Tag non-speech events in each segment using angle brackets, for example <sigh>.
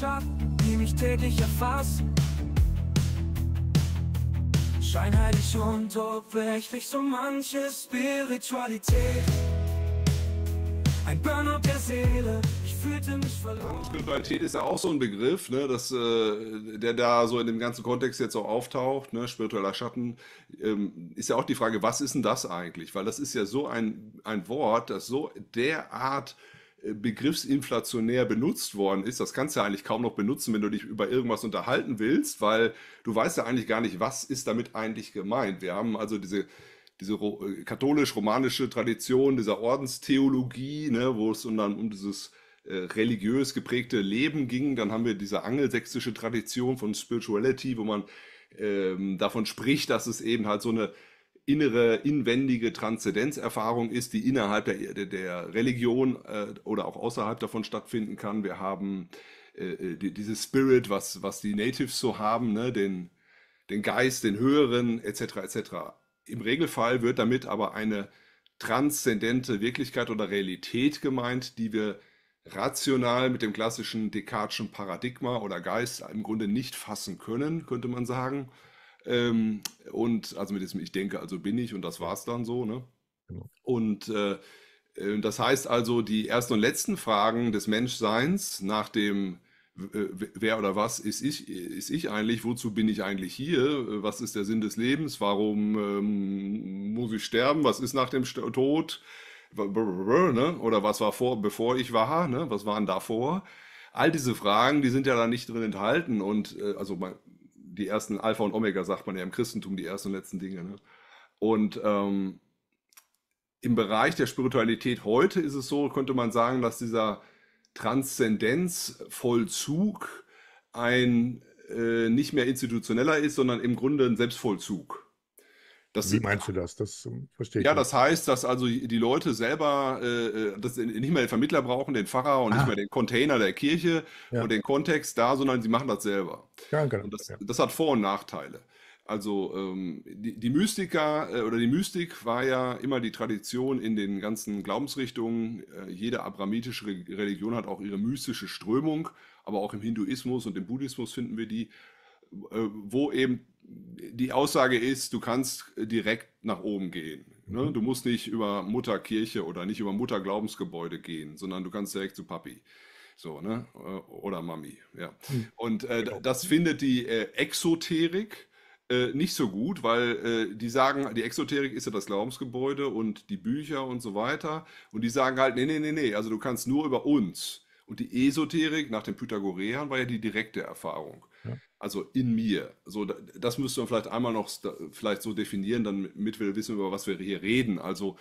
Leidenschaft, die mich täglich erfasst. Scheinheilig und oberflächlich so manche Spiritualität. Ein Burnout der Seele, ich fühlte mich verloren. Spiritualität ist ja auch so ein Begriff, ne, dass, äh, der da so in dem ganzen Kontext jetzt auch auftaucht, ne, spiritueller Schatten, ähm, ist ja auch die Frage, was ist denn das eigentlich? Weil das ist ja so ein, ein Wort, das so derart äh, äh, begriffsinflationär benutzt worden ist. Das kannst du ja eigentlich kaum noch benutzen, wenn du dich über irgendwas unterhalten willst, weil du weißt ja eigentlich gar nicht, was ist damit eigentlich gemeint. Wir haben also diese diese äh, katholisch-romanische Tradition dieser Ordenstheologie, ne, wo es dann um dieses äh, religiös geprägte Leben ging. Dann haben wir diese angelsächsische Tradition von Spirituality, wo man ähm, davon spricht, dass es eben halt so eine innere, inwendige Transzendenzerfahrung ist, die innerhalb der, der, der Religion äh, oder auch außerhalb davon stattfinden kann. Wir haben äh, äh, die, dieses Spirit, was, was die Natives so haben, ne? den, den Geist, den Höheren, etc. etc. Im Regelfall wird damit aber eine transzendente Wirklichkeit oder Realität gemeint, die wir rational mit dem klassischen Descarteschen Paradigma oder Geist im Grunde nicht fassen können, könnte man sagen. Ähm, und also mit diesem Ich denke, also bin ich und das war es dann so. Ne? Genau. Und äh, äh, das heißt also, die ersten und letzten Fragen des Menschseins nach dem äh, wer oder was ist ich, ist ich eigentlich, wozu bin ich eigentlich hier, was ist der Sinn des Lebens, warum ähm, muss ich sterben, was ist nach dem St Tod ne? oder was war vor, bevor ich war, ne? was waren davor. All diese Fragen, die sind ja da nicht drin enthalten und äh, also die ersten Alpha und Omega, sagt man ja im Christentum, die ersten und letzten Dinge. Ne? Und ähm, im Bereich der Spiritualität heute ist es so, könnte man sagen, dass dieser Transzendenzvollzug ein äh, nicht mehr institutioneller ist, sondern im Grunde ein Selbstvollzug. Das Wie meinst du das? Das ähm, verstehe ich. Ja, nicht. das heißt, dass also die Leute selber äh, äh das nicht mehr den Vermittler brauchen, den Pfarrer und ah. nicht mehr den Container der Kirche ja. und den Kontext da, sondern sie machen das selber. Ja, genau. Und das, das hat Vor- und Nachteile. Also ähm, die, die Mystiker äh, oder die Mystik war ja immer die Tradition in den ganzen Glaubensrichtungen. Äh, jede abrahamitische Re Religion hat auch ihre mystische Strömung, aber auch im Hinduismus und im Buddhismus finden wir die, äh, wo eben die Aussage ist, du kannst direkt nach oben gehen. Ne? Mhm. Du musst nicht über Mutterkirche oder nicht über Mutterglaubensgebäude gehen, sondern du kannst direkt zu Papi. So, ne? Äh, oder Mami, ja. Mhm. Und äh, genau. das findet die äh, Exoterik äh, nicht so gut, weil äh, die sagen, die Exoterik ist ja das Glaubensgebäude und die Bücher und so weiter. Und die sagen halt, nee, nee, nee, nee, also du kannst nur über uns. Und die Esoterik nach den Pythagoreern war ja die direkte Erfahrung. Also in mir. So, das müsste man vielleicht einmal noch vielleicht so definieren, damit wir wissen, über was wir hier reden. Also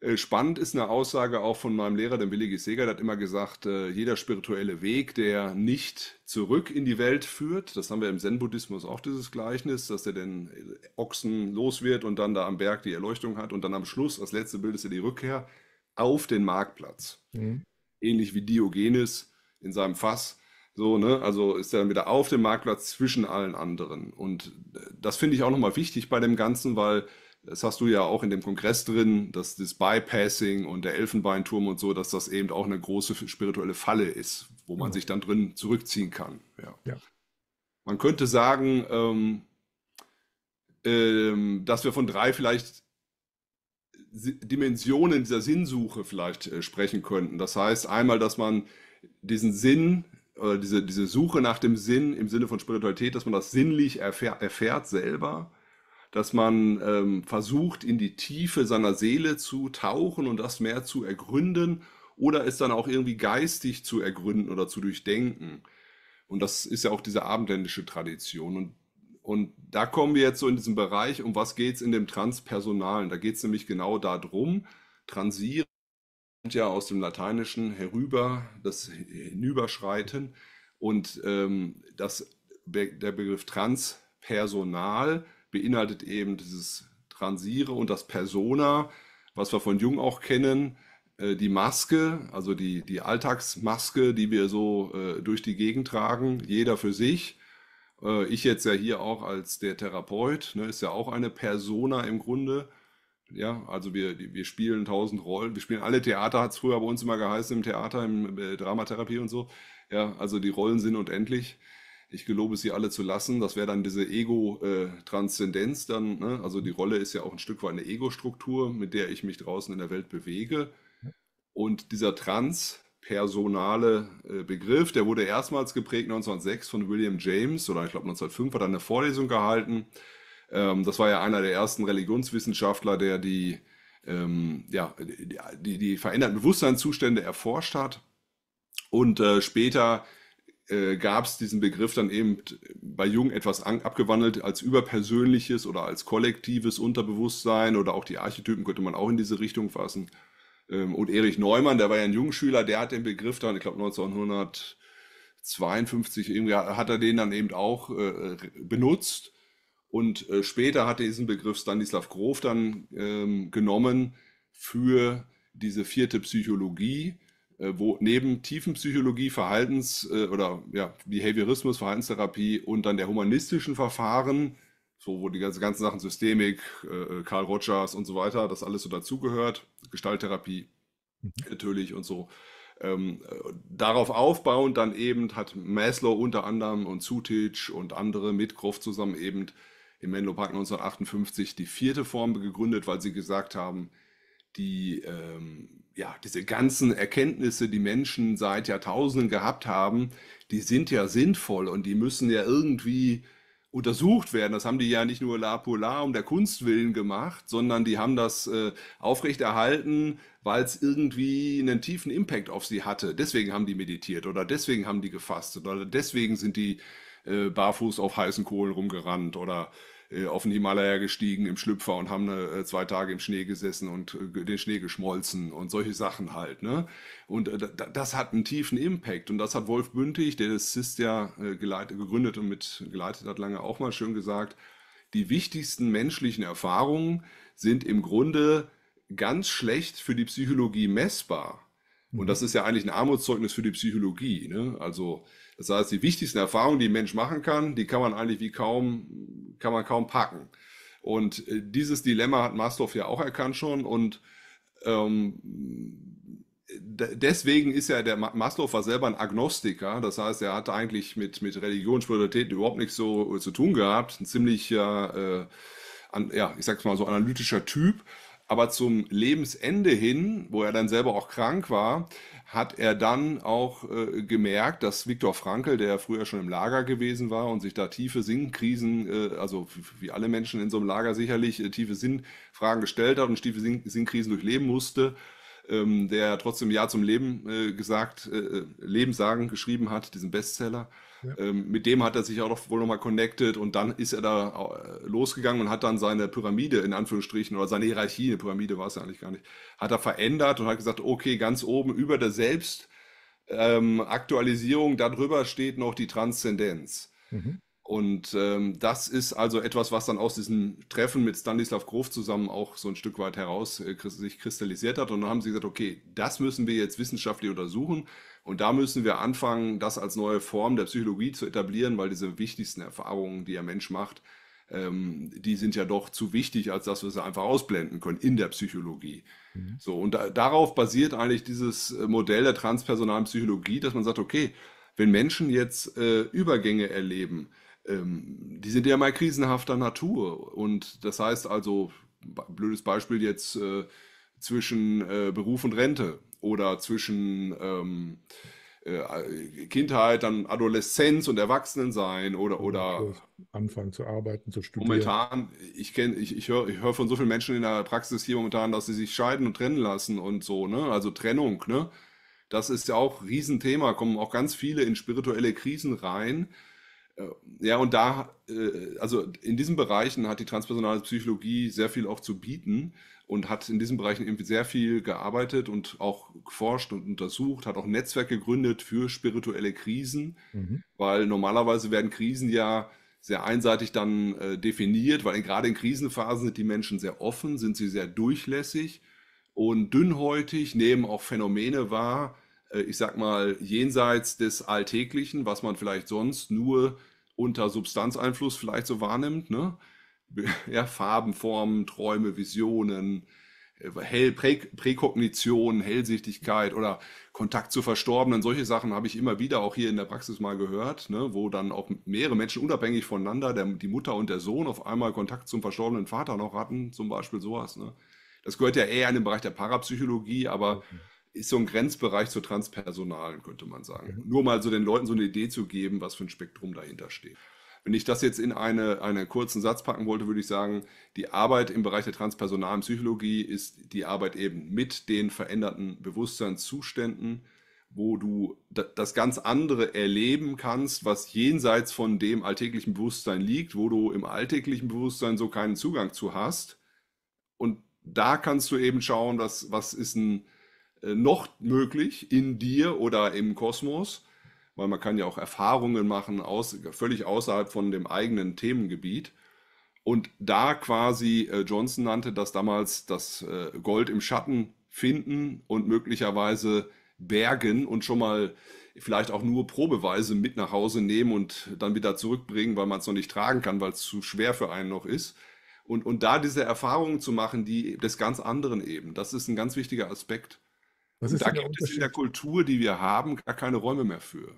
äh, spannend ist eine Aussage auch von meinem Lehrer, dem Willi Seger, der hat immer gesagt, äh, jeder spirituelle Weg, der nicht zurück in die Welt führt, das haben wir im Zen-Buddhismus auch dieses Gleichnis, dass er den äh, Ochsen los wird und dann da am Berg die Erleuchtung hat und dann am Schluss, als letzte Bild ist ja die Rückkehr auf den Marktplatz. Mhm. Ähnlich wie Diogenes in seinem Fass so, ne? Also ist er dann wieder auf dem Marktplatz zwischen allen anderen. Und äh, das finde ich auch nochmal wichtig bei dem Ganzen, weil das hast du ja auch in dem Kongress drin, dass das Bypassing und der Elfenbeinturm und so, dass das eben auch eine große spirituelle Falle ist, wo man mhm. sich dann drin zurückziehen kann. Ja. ja. Man könnte sagen, ähm, ähm, dass wir von drei vielleicht Dimensionen dieser Sinnsuche vielleicht äh, sprechen könnten. Das heißt einmal, dass man diesen Sinn oder äh, diese, diese Suche nach dem Sinn im Sinne von Spiritualität, dass man das sinnlich erfährt, erfährt selber, dass man ähm, versucht, in die Tiefe seiner Seele zu tauchen und das mehr zu ergründen oder es dann auch irgendwie geistig zu ergründen oder zu durchdenken. Und das ist ja auch diese abendländische Tradition. Und, und da kommen wir jetzt so in diesen Bereich, um was geht's in dem Transpersonalen? Da geht es nämlich genau darum, transieren ja aus dem Lateinischen herüber, das Hinüberschreiten. Und ähm, das, der Begriff Transpersonal beinhaltet eben dieses Transiere und das Persona, was wir von Jung auch kennen, äh, die Maske, also die, die Alltagsmaske, die wir so äh, durch die Gegend tragen, jeder für sich. Äh, ich jetzt ja hier auch als der Therapeut, ne, ist ja auch eine Persona im Grunde. Ja, also wir, wir spielen tausend Rollen. Wir spielen alle Theater, hat es früher bei uns immer geheißen, im Theater, im äh, Dramatherapie und so. Ja, also die Rollen sind unendlich. Ich gelobe sie alle zu lassen. Das wäre dann diese Ego-Transzendenz äh, dann. Ne? Also die Rolle ist ja auch ein Stück weit eine Ego-Struktur, mit der ich mich draußen in der Welt bewege. Und dieser transpersonale äh, Begriff, der wurde erstmals geprägt 1906 von William James oder ich glaube 1905 hat er eine Vorlesung gehalten ähm, das war ja einer der ersten Religionswissenschaftler, der die, ähm, ja, die, die, die veränderten Bewusstseinszustände erforscht hat. Und äh, später äh, gab es diesen Begriff dann eben bei Jung etwas an, abgewandelt als überpersönliches oder als kollektives Unterbewusstsein oder auch die Archetypen könnte man auch in diese Richtung fassen. Ähm, und Erich Neumann, der war ja ein Jungschüler, der hat den Begriff dann, ich glaube 1952 irgendwie hat er den dann eben auch äh, benutzt und äh, später hat er diesen Begriff Stanislav Grof dann ähm, genommen für diese vierte Psychologie, äh, wo neben Tiefenpsychologie, Verhaltens- äh, oder ja, Behaviorismus, Verhaltenstherapie und dann der humanistischen Verfahren, so wo die ganzen, ganzen Sachen Systemik, äh, äh, Karl Rogers und so weiter, das alles so dazugehört, Gestalttherapie mhm. natürlich und so. Ähm, äh, darauf aufbauend dann eben hat Maslow unter anderem und Sutic und andere mit Groff zusammen eben im Menlo Park 1958 die vierte Form gegründet, weil sie gesagt haben, die, ähm, ja, diese ganzen Erkenntnisse, die Menschen seit Jahrtausenden gehabt haben, die sind ja sinnvoll und die müssen ja irgendwie untersucht werden. Das haben die ja nicht nur la polar um der Kunst willen gemacht, sondern die haben das äh, aufrechterhalten, weil es irgendwie einen tiefen Impact auf sie hatte. Deswegen haben die meditiert oder deswegen haben die gefastet oder deswegen sind die äh, barfuß auf heißen Kohlen rumgerannt oder äh, auf den Himalaya gestiegen im Schlüpfer und haben eine, äh, zwei Tage im Schnee gesessen und äh, den Schnee geschmolzen und solche Sachen halt. Ne? Und äh, das hat einen tiefen Impact und das hat Wolf Bündig, der das SIST ja äh, geleitet, gegründet und mit geleitet hat, lange auch mal schön gesagt, die wichtigsten menschlichen Erfahrungen sind im Grunde ganz schlecht für die Psychologie messbar. Und mhm. das ist ja eigentlich ein Armutszeugnis für die Psychologie. Ne? Also das heißt, die wichtigsten Erfahrungen, die ein Mensch machen kann, die kann man eigentlich wie kaum, kann man kaum packen. Und äh, dieses Dilemma hat Maslow ja auch erkannt schon und ähm, deswegen ist ja der Maslow war selber ein Agnostiker, das heißt, er hat eigentlich mit, mit Religion, Spiritualität überhaupt nichts so äh, zu tun gehabt, ein ziemlich, äh, an, ja, ich sag's mal so analytischer Typ aber zum Lebensende hin, wo er dann selber auch krank war, hat er dann auch äh, gemerkt, dass Viktor Frankl, der früher schon im Lager gewesen war und sich da tiefe Sinnkrisen, äh, also wie alle Menschen in so einem Lager sicherlich, äh, tiefe Sinnfragen gestellt hat und tiefe Sinn Sinnkrisen durchleben musste, ähm, der trotzdem Ja zum Leben äh, gesagt, äh, äh, Leben sagen geschrieben hat, diesen Bestseller ähm, mit dem hat er sich auch noch, wohl nochmal connected und dann ist er da äh, losgegangen und hat dann seine Pyramide in Anführungsstrichen oder seine Hierarchie, eine Pyramide war es ja eigentlich gar nicht, hat er verändert und hat gesagt, okay, ganz oben über der Selbstaktualisierung, ähm, darüber steht noch die Transzendenz. Mhm. Und ähm, das ist also etwas, was dann aus diesem Treffen mit Stanislav Grof zusammen auch so ein Stück weit heraus äh, sich kristallisiert hat. Und dann haben sie gesagt, okay, das müssen wir jetzt wissenschaftlich untersuchen. Und da müssen wir anfangen, das als neue Form der Psychologie zu etablieren, weil diese wichtigsten Erfahrungen, die ein Mensch macht, ähm, die sind ja doch zu wichtig, als dass wir sie einfach ausblenden können in der Psychologie. Mhm. So, und da, darauf basiert eigentlich dieses äh, Modell der transpersonalen Psychologie, dass man sagt, okay, wenn Menschen jetzt äh, Übergänge erleben, ähm, die sind ja mal krisenhafter Natur. Und das heißt also, blödes Beispiel jetzt äh, zwischen äh, Beruf und Rente oder zwischen ähm, äh, Kindheit, dann Adoleszenz und Erwachsenensein oder oder also anfangen zu arbeiten, zu studieren. Momentan, ich kenne, ich, ich höre ich hör von so vielen Menschen in der Praxis hier momentan, dass sie sich scheiden und trennen lassen und so, ne? Also Trennung, ne? Das ist ja auch ein Riesenthema, kommen auch ganz viele in spirituelle Krisen rein äh, ja, und da, äh, also in diesen Bereichen hat die transpersonale Psychologie sehr viel auch zu bieten und hat in diesen Bereichen eben sehr viel gearbeitet und auch geforscht und untersucht, hat auch Netzwerk gegründet für spirituelle Krisen, mhm. weil normalerweise werden Krisen ja sehr einseitig dann äh, definiert, weil gerade in Krisenphasen sind die Menschen sehr offen, sind sie sehr durchlässig und dünnhäutig, nehmen auch Phänomene wahr, ich sag mal jenseits des Alltäglichen, was man vielleicht sonst nur unter Substanzeinfluss vielleicht so wahrnimmt. Ne? <laughs> Ja, Farben, Formen, Träume, Visionen, äh, Hell, Prä Präkognition, Hellsichtigkeit oder Kontakt zu Verstorbenen. Solche Sachen habe ich immer wieder auch hier in der Praxis mal gehört, ne, wo dann auch mehrere Menschen unabhängig voneinander, der, die Mutter und der Sohn, auf einmal Kontakt zum verstorbenen Vater noch hatten, zum Beispiel sowas. Ne. Das gehört ja eher in den Bereich der Parapsychologie, aber okay ist so ein Grenzbereich zur Transpersonalen, könnte man sagen. Mhm. Nur mal so den Leuten so eine Idee zu geben, was für ein Spektrum dahinter steht. Wenn ich das jetzt in eine, einen kurzen Satz packen wollte, würde ich sagen, die Arbeit im Bereich der transpersonalen Psychologie ist die Arbeit eben mit den veränderten Bewusstseinszuständen, wo du das ganz andere erleben kannst, was jenseits von dem alltäglichen Bewusstsein liegt, wo du im alltäglichen Bewusstsein so keinen Zugang zu hast. Und da kannst du eben schauen, dass, was ist ein äh, noch möglich in dir oder im Kosmos, weil man kann ja auch Erfahrungen machen, aus, völlig außerhalb von dem eigenen Themengebiet. Und da quasi, äh, Johnson nannte das damals das äh, Gold im Schatten finden und möglicherweise bergen und schon mal vielleicht auch nur probeweise mit nach Hause nehmen und dann wieder zurückbringen, weil man es noch nicht tragen kann, weil es zu schwer für einen noch ist. Und, und da diese Erfahrungen zu machen, die des ganz anderen eben, das ist ein ganz wichtiger Aspekt. Was ist da gibt es in der Kultur, die wir haben, gar keine Räume mehr für.